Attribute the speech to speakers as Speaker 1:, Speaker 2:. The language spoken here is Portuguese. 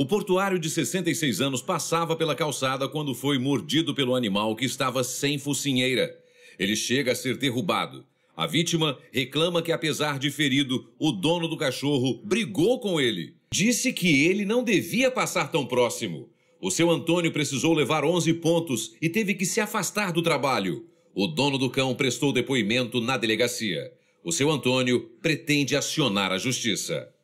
Speaker 1: O portuário de 66 anos passava pela calçada quando foi mordido pelo animal que estava sem focinheira. Ele chega a ser derrubado. A vítima reclama que, apesar de ferido, o dono do cachorro brigou com ele. Disse que ele não devia passar tão próximo. O seu Antônio precisou levar 11 pontos e teve que se afastar do trabalho. O dono do cão prestou depoimento na delegacia. O seu Antônio pretende acionar a justiça.